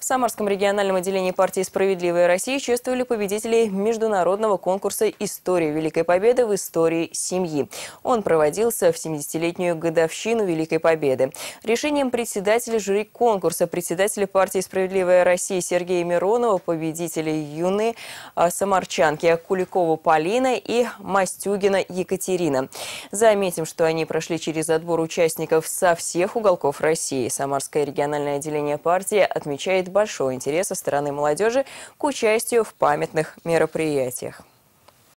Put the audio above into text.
В Самарском региональном отделении партии «Справедливая Россия» чествовали победителей международного конкурса «История Великой Победы в истории семьи». Он проводился в 70-летнюю годовщину Великой Победы. Решением председателя жюри конкурса, председателя партии «Справедливая Россия» Сергея Миронова, победителей юны а, самарчанки Акуликова Полина и Мастюгина Екатерина. Заметим, что они прошли через отбор участников со всех уголков России. Самарское региональное отделение партии отмечает большой интерес со стороны молодежи к участию в памятных мероприятиях.